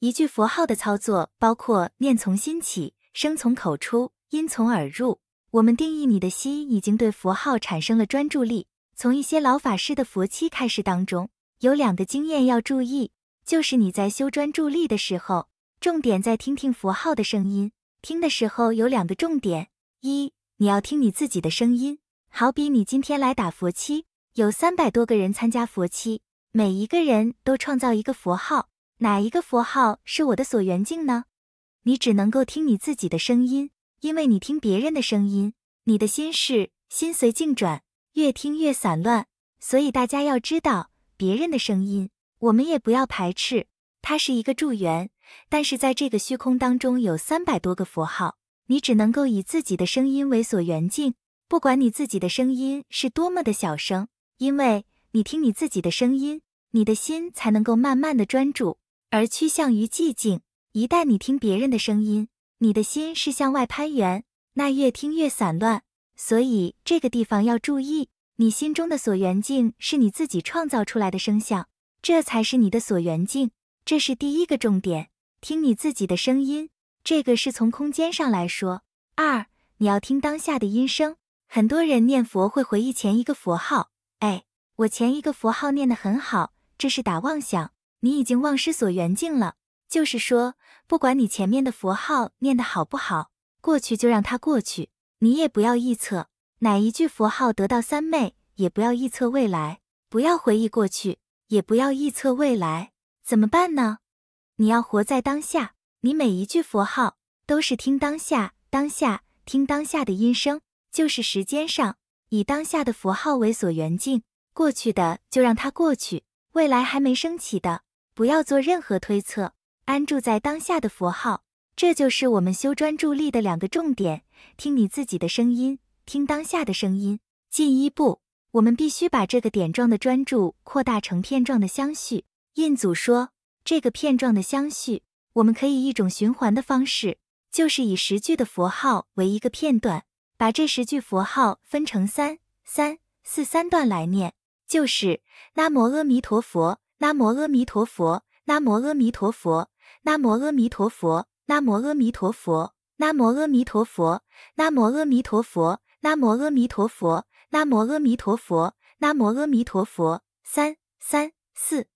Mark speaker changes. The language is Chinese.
Speaker 1: 一句佛号的操作包括念从心起，声从口出，音从耳入。我们定义你的心已经对佛号产生了专注力。从一些老法师的佛七开始当中，有两个经验要注意，就是你在修专注力的时候，重点在听听佛号的声音。听的时候有两个重点：一，你要听你自己的声音。好比你今天来打佛七，有三百多个人参加佛七，每一个人都创造一个佛号。哪一个符号是我的所缘境呢？你只能够听你自己的声音，因为你听别人的声音，你的心事心随境转，越听越散乱。所以大家要知道，别人的声音我们也不要排斥，它是一个助缘。但是在这个虚空当中有三百多个符号，你只能够以自己的声音为所缘境，不管你自己的声音是多么的小声，因为你听你自己的声音，你的心才能够慢慢的专注。而趋向于寂静。一旦你听别人的声音，你的心是向外攀援，那越听越散乱。所以这个地方要注意，你心中的所缘境是你自己创造出来的声像。这才是你的所缘境。这是第一个重点，听你自己的声音。这个是从空间上来说。二，你要听当下的音声。很多人念佛会回忆前一个佛号，哎，我前一个佛号念得很好，这是打妄想。你已经忘失所缘境了，就是说，不管你前面的佛号念得好不好，过去就让它过去，你也不要臆测哪一句佛号得到三昧，也不要臆测未来，不要回忆过去，也不要臆测未来，怎么办呢？你要活在当下，你每一句佛号都是听当下，当下听当下的音声，就是时间上以当下的佛号为所缘境，过去的就让它过去，未来还没升起的。不要做任何推测，安住在当下的佛号，这就是我们修专注力的两个重点。听你自己的声音，听当下的声音。进一步，我们必须把这个点状的专注扩大成片状的相续。印祖说，这个片状的相续，我们可以一种循环的方式，就是以十句的佛号为一个片段，把这十句佛号分成三三四三段来念，就是“南无阿弥陀佛”。南无阿弥陀佛，南无阿弥陀佛，南无阿弥陀佛，南无阿弥陀佛，南无阿弥陀佛，南无阿弥陀佛，南无阿弥陀佛，南无阿弥陀佛，南无阿弥陀佛。三三四。